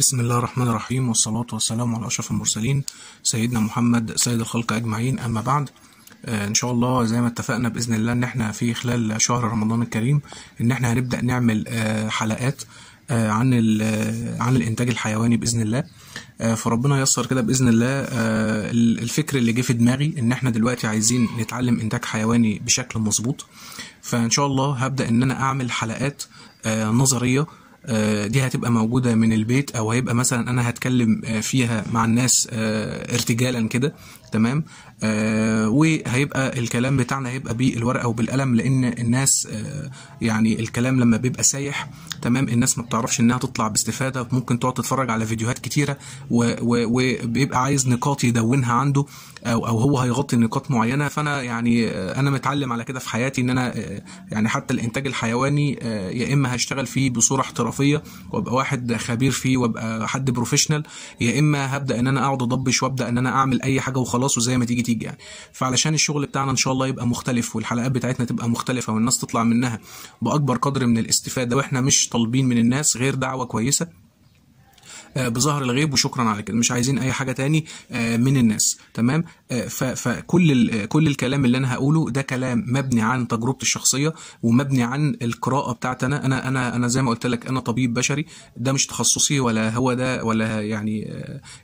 بسم الله الرحمن الرحيم والصلاة والسلام على أشرف المرسلين سيدنا محمد سيد الخلق أجمعين أما بعد آه، ان شاء الله زي ما اتفقنا باذن الله ان احنا في خلال شهر رمضان الكريم ان احنا هنبدا نعمل آه، حلقات آه، عن عن الانتاج الحيواني باذن الله فربنا ييسر كده باذن الله الفكر اللي جه في دماغي ان احنا دلوقتي عايزين نتعلم انتاج حيواني بشكل مظبوط فان شاء الله هبدا ان انا اعمل حلقات نظريه آه، دي هتبقى موجودة من البيت أو هيبقى مثلا أنا هتكلم آه، فيها مع الناس آه، ارتجالا كده تمام آه وهيبقى الكلام بتاعنا هيبقى بالورقه وبالقلم لان الناس آه يعني الكلام لما بيبقى سايح تمام الناس ما بتعرفش انها تطلع باستفاده ممكن تقعد تتفرج على فيديوهات كتيره وبيبقى عايز نقاط يدونها عنده او او هو هيغطي نقاط معينه فانا يعني آه، انا متعلم على كده في حياتي ان انا آه، يعني حتى الانتاج الحيواني آه، يا اما هشتغل فيه بصوره احترافيه وابقى واحد خبير فيه وابقى حد بروفيشنال يا اما هبدا ان انا اقعد اضبش وابدا ان انا اعمل اي حاجه وخلاص وخلاص وزي ما تيجي تيجي يعني فعلشان الشغل بتاعنا ان شاء الله يبقى مختلف والحلقات بتاعتنا تبقى مختلفه والناس تطلع منها باكبر قدر من الاستفاده واحنا مش طالبين من الناس غير دعوه كويسه آه، بظهر الغيب وشكرا على كده مش عايزين اي حاجه تاني آه، من الناس تمام آه، فكل كل الكلام اللي انا هقوله ده كلام مبني عن تجربتي الشخصيه ومبني عن القراءه بتاعتي انا انا انا انا زي ما قلت لك انا طبيب بشري ده مش تخصصي ولا هو ده ولا يعني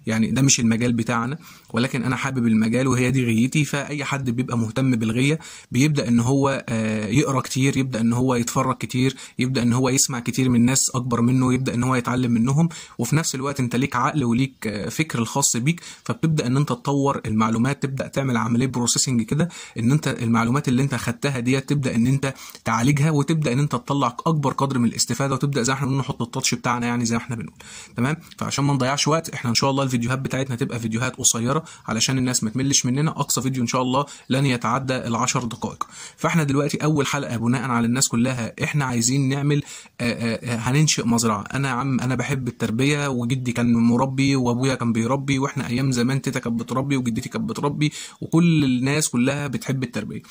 يعني ده مش المجال بتاعنا ولكن انا حابب المجال وهي دي غيتي فاي حد بيبقى مهتم بالغيه بيبدا ان هو يقرا كتير يبدا ان هو يتفرج كتير يبدا ان هو يسمع كتير من ناس اكبر منه يبدا ان هو يتعلم منهم وفي نفس الوقت انت ليك عقل وليك آه، فكر الخاص بيك فبتبدا ان انت تطور المعلومات تبدا تعمل عمليه بروسيسنج كده ان انت المعلومات اللي انت خدتها ديت تبدا ان انت تعالجها وتبدا ان انت تطلع اكبر قدر من الاستفاده وتبدا زي ما احنا بنقول نحط التاتش بتاعنا يعني زي ما احنا بنقول تمام فعشان ما نضيعش وقت احنا ان شاء الله الفيديوهات بتاعتنا تبقى فيديوهات قصيره علشان الناس ما تملش مننا اقصى فيديو ان شاء الله لن يتعدى ال 10 دقائق فاحنا دلوقتي اول حلقه بناء على الناس كلها احنا عايزين نعمل آه، آه، هننشئ مزرعه انا يا عم انا بحب التربيه و وجدي كان مربي وابويا كان بيربي واحنا ايام زمان تيتا كانت بتربي وجدتي كانت بتربي وكل الناس كلها بتحب التربيه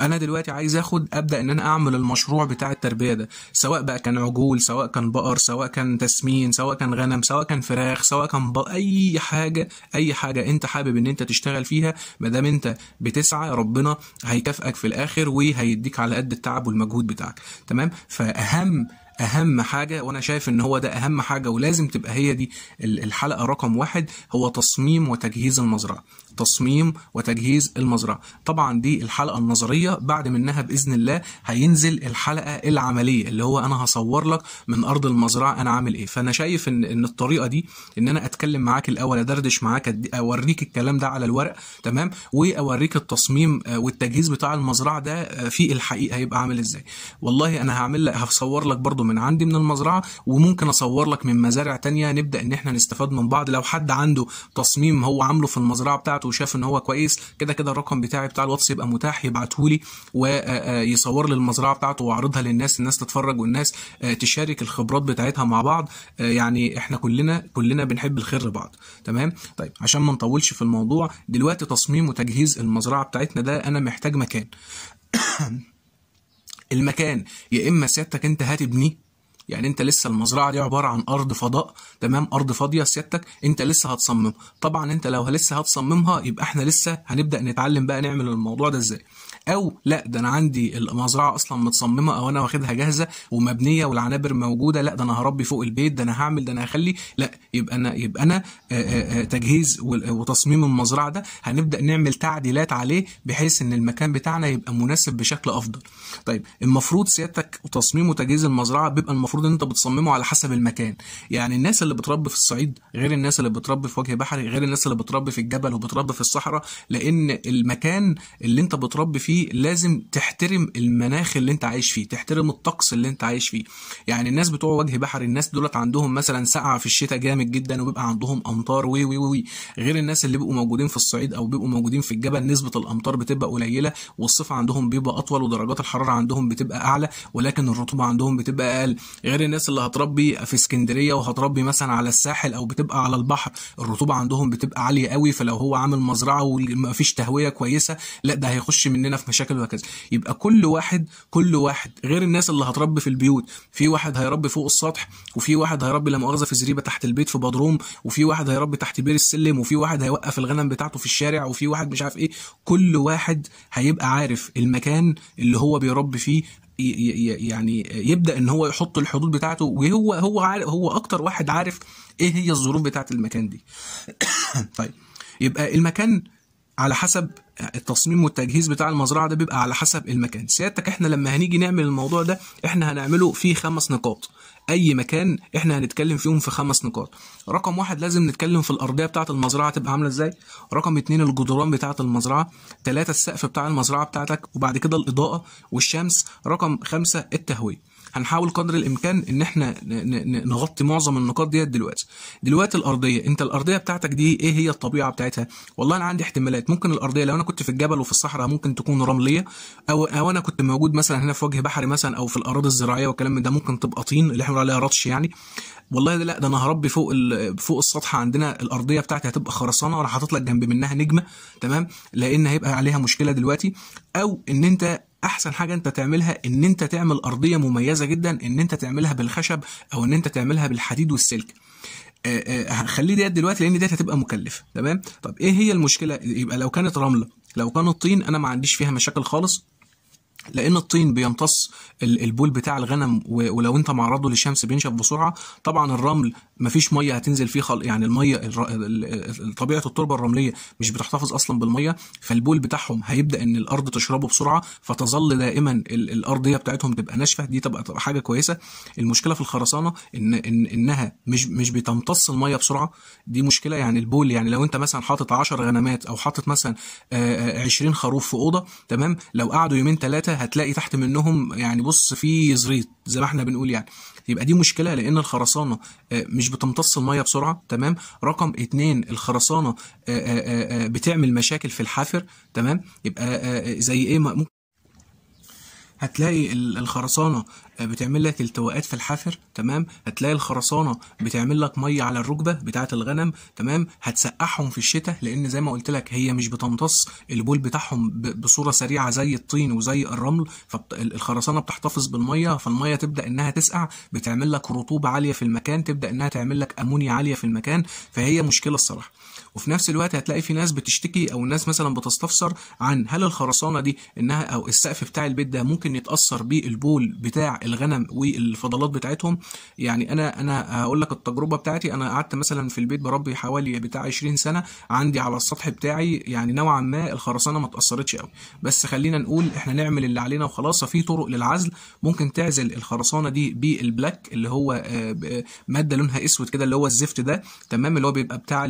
انا دلوقتي عايز اخد ابدا ان انا اعمل المشروع بتاع التربيه ده سواء بقى كان عجول سواء كان بقر سواء كان تسمين سواء كان غنم سواء كان فراخ سواء كان بقر اي حاجه اي حاجه انت حابب ان انت تشتغل فيها ما دام انت بتسعى ربنا هيكافئك في الاخر وهيديك على قد التعب والمجهود بتاعك تمام فاهم اهم حاجه وانا شايف ان هو ده اهم حاجه ولازم تبقى هي دي الحلقه رقم واحد هو تصميم وتجهيز المزرعه تصميم وتجهيز المزرعه طبعا دي الحلقه النظريه بعد منها باذن الله هينزل الحلقه العمليه اللي هو انا هصور لك من ارض المزرعه انا عامل ايه فانا شايف ان ان الطريقه دي ان انا اتكلم معاك الاول ادردش معاك اوريك الكلام ده على الورق تمام واوريك التصميم آه، والتجهيز بتاع المزرعه ده آه، في الحقيقه هيبقى عامل ازاي والله انا هعمل لك هصور لك برضو من عندي من المزرعه وممكن اصور لك من مزارع تانية نبدا ان احنا نستفاد من بعض لو حد عنده تصميم هو عامله في المزرعه بتاعته بتاعته وشاف ان هو كويس كده كده الرقم بتاعي بتاع الواتس يبقى متاح يبعته لي ويصور آه، آه، لي المزرعه بتاعته ويعرضها للناس الناس تتفرج والناس آه، تشارك الخبرات بتاعتها مع بعض يعني احنا كلنا كلنا بنحب الخير لبعض تمام طيب عشان ما نطولش في الموضوع دلوقتي تصميم وتجهيز المزرعه بتاعتنا ده انا محتاج مكان المكان يا اما سيادتك انت هتبنيه يعني انت لسه المزرعه دي عباره عن ارض فضاء تمام ارض فاضيه سيادتك انت لسه هتصممها طبعا انت لو لسه هتصممها يبقى احنا لسه هنبدا نتعلم بقى نعمل الموضوع ده ازاي او لا ده انا عندي المزرعه اصلا متصممه او انا واخدها جاهزه ومبنيه والعنابر موجوده لا ده انا هربي فوق البيت ده انا هعمل ده انا هخلي لا يبقى انا يبقى انا تجهيز وتصميم المزرعه ده هنبدا نعمل تعديلات عليه بحيث ان المكان بتاعنا يبقى مناسب بشكل افضل طيب المفروض سيادتك وتصميم وتجهيز المزرعه بيبقى المفروض المفروض ان انت بتصممه على حسب المكان يعني الناس اللي بتربي في الصعيد غير الناس اللي بتربي في وجه بحري غير الناس اللي بتربي في الجبل وبتربي في الصحراء لان المكان اللي انت بتربي فيه لازم تحترم المناخ اللي انت عايش فيه تحترم الطقس اللي انت عايش فيه يعني الناس بتوع وجه بحري الناس دولت عندهم مثلا سقعه في الشتاء جامد جدا وبيبقى عندهم امطار وي وي وي غير الناس اللي بيبقوا موجودين في الصعيد او بيبقوا موجودين في الجبل نسبه الامطار بتبقى قليله والصيف عندهم بيبقى اطول ودرجات الحراره عندهم بتبقى اعلى ولكن الرطوبه عندهم بتبقى اقل غير الناس اللي هتربي في اسكندريه وهتربي مثلا على الساحل او بتبقى على البحر الرطوبه عندهم بتبقى عاليه قوي فلو هو عامل مزرعه ومفيش تهويه كويسه لا ده هيخش مننا في مشاكل وهكذا يبقى كل واحد كل واحد غير الناس اللي هتربي في البيوت في واحد هيربي فوق السطح وفي واحد هيربي لا مؤاخذه في زريبه تحت البيت في بدروم وفي واحد هيربي تحت بير السلم وفي واحد هيوقف الغنم بتاعته في الشارع وفي واحد مش عارف ايه كل واحد هيبقى عارف المكان اللي هو بيربي فيه يعني يبدا ان هو يحط الحدود بتاعته وهو هو عارف هو اكتر واحد عارف ايه هي الظروف بتاعه المكان دي طيب يبقى المكان على حسب التصميم والتجهيز بتاع المزرعه ده بيبقى على حسب المكان سيادتك احنا لما هنيجي نعمل الموضوع ده احنا هنعمله في خمس نقاط اي مكان احنا هنتكلم فيهم في خمس نقاط رقم واحد لازم نتكلم في الارضيه بتاعه المزرعه تبقى عامله ازاي رقم اتنين الجدران بتاعه المزرعه ثلاثة السقف بتاع المزرعه بتاعتك وبعد كده الاضاءه والشمس رقم خمسة التهويه هنحاول قدر الامكان ان احنا نغطي معظم النقاط ديت دلوقتي دلوقتي الارضيه انت الارضيه بتاعتك دي ايه هي الطبيعه بتاعتها والله انا عندي احتمالات ممكن الارضيه لو انا كنت في الجبل وفي الصحراء ممكن تكون رمليه او او انا كنت موجود مثلا هنا في وجه بحري مثلا او في الاراضي الزراعيه والكلام ده ممكن تبقى طين اللي احنا بنقول عليها رطش يعني والله ده لا ده انا هربي فوق فوق السطح عندنا الارضيه بتاعتي هتبقى خرسانه وراح حاطط لك جنب منها نجمه تمام لان هيبقى عليها مشكله دلوقتي او ان انت احسن حاجه انت تعملها ان انت تعمل ارضيه مميزه جدا ان انت تعملها بالخشب او ان انت تعملها بالحديد والسلك هنخليه آه، آه، ديت دلوقتي لان ديت هتبقى مكلفه تمام طب ايه هي المشكله يبقى لو كانت رمله لو كان الطين انا ما عنديش فيها مشاكل خالص لان الطين بيمتص البول بتاع الغنم ولو انت معرضه للشمس بينشف بسرعه طبعا الرمل مفيش ميه هتنزل فيه خل... يعني الميه طبيعه التربه الرمليه مش بتحتفظ اصلا بالميه فالبول بتاعهم هيبدا ان الارض تشربه بسرعه فتظل دائما الارضيه بتاعتهم تبقى ناشفه دي تبقى تبقى حاجه كويسه المشكله في الخرسانه ان, إن انها مش مش بتمتص الميه بسرعه دي مشكله يعني البول يعني لو انت مثلا حاطط 10 غنمات او حاطط مثلا 20 خروف في اوضه تمام لو قعدوا يومين ثلاثه هتلاقي تحت منهم يعني بص في زريط زي ما احنا بنقول يعني يبقى دي مشكله لان الخرسانه آه، مش بتمتص الميه بسرعه تمام رقم اتنين الخرسانه آه، آه، بتعمل مشاكل في الحافر تمام يبقى زي ايه ممكن هتلاقي الخرسانه آه، بتعمل لك التواءات في الحفر تمام هتلاقي الخرسانه بتعمل لك ميه على الركبه بتاعه الغنم تمام هتسقعهم في الشتاء لان زي ما قلت لك هي مش بتمتص البول بتاعهم بصوره سريعه زي الطين وزي الرمل فالخرسانه بتحتفظ بالميه فالميه تبدا انها تسقع بتعمل لك رطوبه عاليه في المكان تبدا انها تعمل لك امونيا عاليه في المكان فهي مشكله الصراحه وفي نفس الوقت هتلاقي في ناس بتشتكي او الناس مثلا بتستفسر عن هل الخرسانه دي انها او السقف بتاع البيت ده ممكن ممكن يتاثر بالبول بتاع الغنم والفضلات بتاعتهم يعني انا انا هقول لك التجربه بتاعتي انا قعدت مثلا في البيت بربي حوالي بتاع 20 سنه عندي على السطح بتاعي يعني نوعا ما الخرسانه ما اتاثرتش قوي بس خلينا نقول احنا نعمل اللي علينا وخلاص في طرق للعزل ممكن تعزل الخرسانه دي بالبلاك اللي هو آه، ماده لونها اسود كده اللي هو الزفت ده تمام اللي هو بيبقى بتاع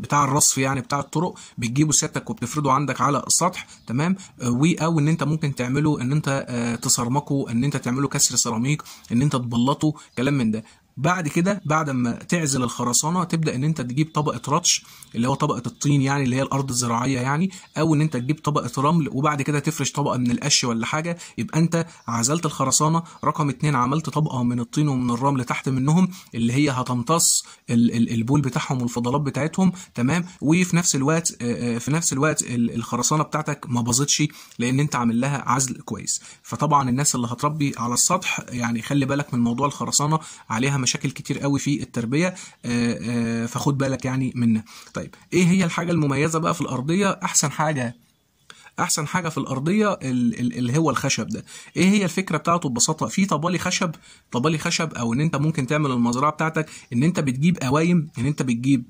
بتاع الرصف يعني بتاع الطرق بتجيبه سيادتك وبتفرده عندك على السطح تمام آه، و او ان انت ممكن تعمله ان انت انت آه، تسرمكه ان انت تعمله كسر سيراميك ان انت تبلطه كلام من ده بعد كده بعد ما تعزل الخرسانه تبدا ان انت تجيب طبقه رطش اللي هو طبقه الطين يعني اللي هي الارض الزراعيه يعني او ان انت تجيب طبقه رمل وبعد كده تفرش طبقه من القش ولا حاجه يبقى انت عزلت الخرسانه رقم اتنين عملت طبقه من الطين ومن الرمل تحت منهم اللي هي هتمتص البول بتاعهم والفضلات بتاعتهم تمام وفي نفس الوقت آه، آه، في نفس الوقت الخرسانه بتاعتك ما باظتش لان انت عامل لها عزل كويس فطبعا الناس اللي هتربي على السطح يعني خلي بالك من موضوع الخرسانه عليها مشاكل كتير قوي في التربيه آه، آه، فخد بالك يعني منها طيب ايه هي الحاجه المميزه بقى في الارضيه احسن حاجه احسن حاجه في الارضيه اللي هو الخشب ده ايه هي الفكره بتاعته ببساطه في طبالي خشب طبالي خشب او ان انت ممكن تعمل المزرعه بتاعتك ان انت بتجيب قوايم ان انت بتجيب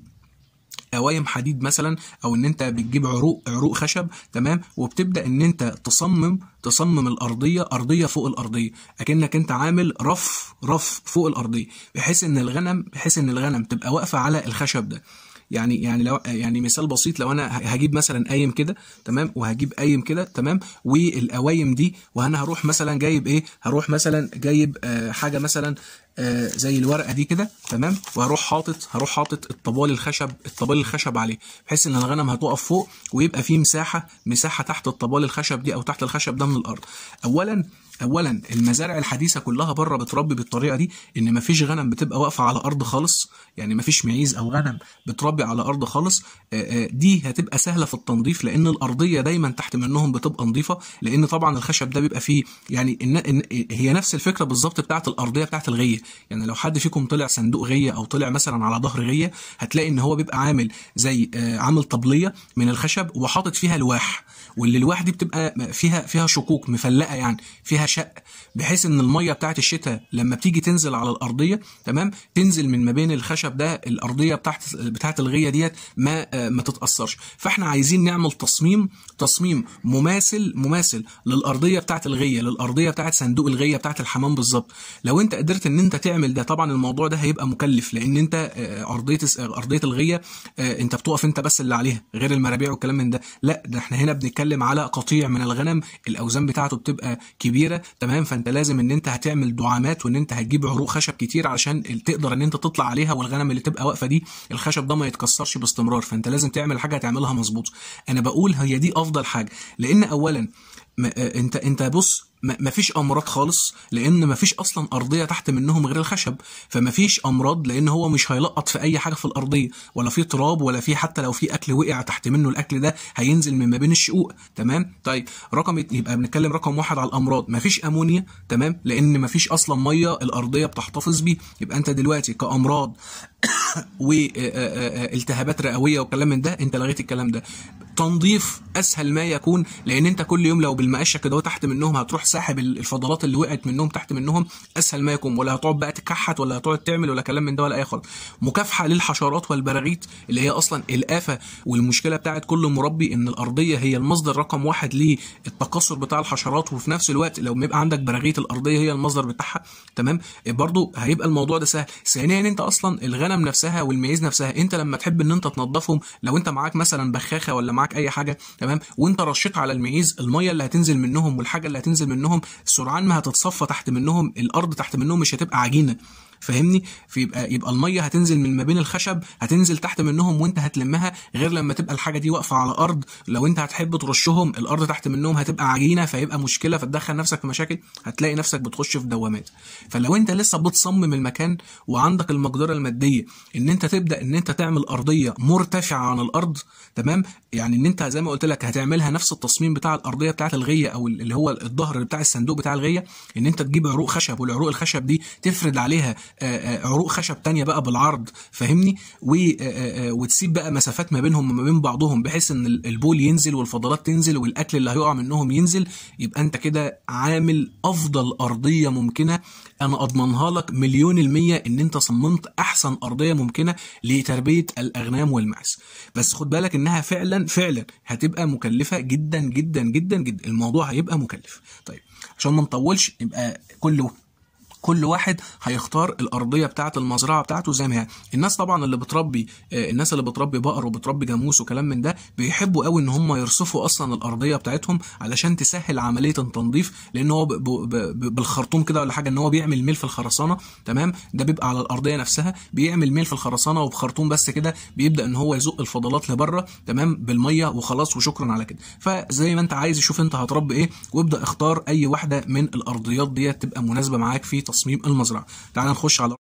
قوايم حديد مثلا او ان انت بتجيب عروق عروق خشب تمام وبتبدا ان انت تصمم تصمم الارضيه ارضيه فوق الارضيه اكنك انت عامل رف رف فوق الارضيه بحيث ان الغنم بحيث ان الغنم تبقى واقفه على الخشب ده يعني يعني لو يعني مثال بسيط لو انا هجيب مثلا قايم كده تمام وهجيب قايم كده تمام والقوايم دي وانا هروح مثلا جايب ايه هروح مثلا جايب آه حاجه مثلا آه زي الورقه دي كده تمام وهروح حاطط هروح حاطط الطبال الخشب الطبال الخشب عليه بحيث ان الغنم هتقف فوق ويبقى في مساحه مساحه تحت الطبال الخشب دي او تحت الخشب ده من الارض اولا اولا المزارع الحديثه كلها بره بتربي بالطريقه دي ان مفيش غنم بتبقى واقفه على ارض خالص يعني مفيش معيز او غنم بتربي على ارض خالص دي هتبقى سهله في التنظيف لان الارضيه دايما تحت منهم بتبقى نظيفه لان طبعا الخشب ده بيبقى فيه يعني إن هي نفس الفكره بالظبط بتاعه الارضيه بتاعه الغيه يعني لو حد فيكم طلع صندوق غيه او طلع مثلا على ظهر غيه هتلاقي ان هو بيبقى عامل زي عامل طبليه من الخشب وحاطط فيها لواح واللواح دي بتبقى فيها فيها شقوق مفلقه يعني فيها شق بحيث ان الميه بتاعه الشتاء لما بتيجي تنزل على الارضيه تمام تنزل من ما بين الخشب ده الارضيه بتاعت بتاعه الغيه ديت ما آه، ما تتاثرش فاحنا عايزين نعمل تصميم تصميم مماثل مماثل للارضيه بتاعه الغيه للارضيه بتاعه صندوق الغيه بتاعه الحمام بالظبط لو انت قدرت ان انت تعمل ده طبعا الموضوع ده هيبقى مكلف لان انت آه، ارضيه ارضيه الغيه آه، انت بتقف انت بس اللي عليها غير المرابيع والكلام من ده لا ده احنا هنا بنتكلم على قطيع من الغنم الاوزان بتاعته بتبقى كبيره كده تمام فانت لازم ان انت هتعمل دعامات وان انت هتجيب عروق خشب كتير علشان تقدر ان انت تطلع عليها والغنم اللي تبقى واقفه دي الخشب ده ما يتكسرش باستمرار فانت لازم تعمل حاجه هتعملها مظبوط انا بقول هي دي افضل حاجه لان اولا آه، انت انت بص ما فيش امراض خالص لان ما فيش اصلا ارضيه تحت منهم غير الخشب فما فيش امراض لان هو مش هيلقط في اي حاجه في الارضيه ولا في تراب ولا في حتى لو في اكل وقع تحت منه الاكل ده هينزل من ما بين الشقوق تمام طيب رقم يبقى بنتكلم رقم واحد على الامراض ما فيش امونيا تمام لان ما فيش اصلا ميه الارضيه بتحتفظ بيه يبقى انت دلوقتي كامراض والتهابات رئويه وكلام من ده انت لغيت الكلام ده تنظيف اسهل ما يكون لان انت كل يوم لو بالمقشه كده تحت منهم هتروح ساحب الفضلات اللي وقعت منهم تحت منهم اسهل ما يكون ولا هتقعد بقى تكحت ولا هتقعد تعمل ولا كلام من ده ولا اي خالص مكافحه للحشرات والبراغيث اللي هي اصلا الافه والمشكله بتاعت كل مربي ان الارضيه هي المصدر رقم واحد للتكاثر بتاع الحشرات وفي نفس الوقت لو بيبقى عندك براغيث الارضيه هي المصدر بتاعها تمام برضو هيبقى الموضوع ده سهل ثانيا انت اصلا الغنم نفسها والميز نفسها انت لما تحب ان انت تنظفهم لو انت معاك مثلا بخاخه ولا معاك معاك اي حاجه تمام وانت رشيت على المعيز الميه اللي هتنزل منهم والحاجه اللي هتنزل منهم سرعان ما هتتصفى تحت منهم الارض تحت منهم مش هتبقى عجينه فاهمني فيبقى يبقى الميه هتنزل من ما بين الخشب هتنزل تحت منهم وانت هتلمها غير لما تبقى الحاجه دي واقفه على ارض لو انت هتحب ترشهم الارض تحت منهم هتبقى عجينه فيبقى مشكله فتدخل نفسك في مشاكل هتلاقي نفسك بتخش في دوامات فلو انت لسه بتصمم المكان وعندك المقدره الماديه ان انت تبدا ان انت تعمل ارضيه مرتفعه عن الارض تمام يعني ان انت زي ما قلت لك هتعملها نفس التصميم بتاع الارضيه بتاعه الغيه او اللي هو الظهر بتاع الصندوق بتاع الغيه ان انت تجيب عروق خشب والعروق الخشب دي تفرد عليها عروق خشب تانية بقى بالعرض فاهمني آه، آه، آه، وتسيب بقى مسافات ما بينهم وما بين بعضهم بحيث ان البول ينزل والفضلات تنزل والاكل اللي هيقع منهم ينزل يبقى انت كده عامل افضل ارضيه ممكنه انا اضمنها لك مليون الميه ان انت صممت احسن ارضيه ممكنه لتربيه الاغنام والمعز بس خد بالك انها فعلا فعلا هتبقى مكلفه جدا جدا جدا جدا الموضوع هيبقى مكلف طيب عشان ما نطولش يبقى كله كل واحد هيختار الارضيه بتاعه المزرعه بتاعته زي ما هي الناس طبعا اللي بتربي آه، الناس اللي بتربي بقر وبتربي جاموس وكلام من ده بيحبوا قوي ان هم يرصفوا اصلا الارضيه بتاعتهم علشان تسهل عمليه التنظيف لان هو بالخرطوم كده ولا حاجه ان هو بيعمل ميل في الخرسانه تمام ده بيبقى على الارضيه نفسها بيعمل ميل في الخرسانه وبخرطوم بس كده بيبدا ان هو يزق الفضلات لبره تمام بالميه وخلاص وشكرا على كده فزي ما انت عايز شوف انت هتربي ايه وابدا اختار اي واحده من الارضيات ديت تبقى مناسبه معاك في تصميم المزرعة تعال نخش على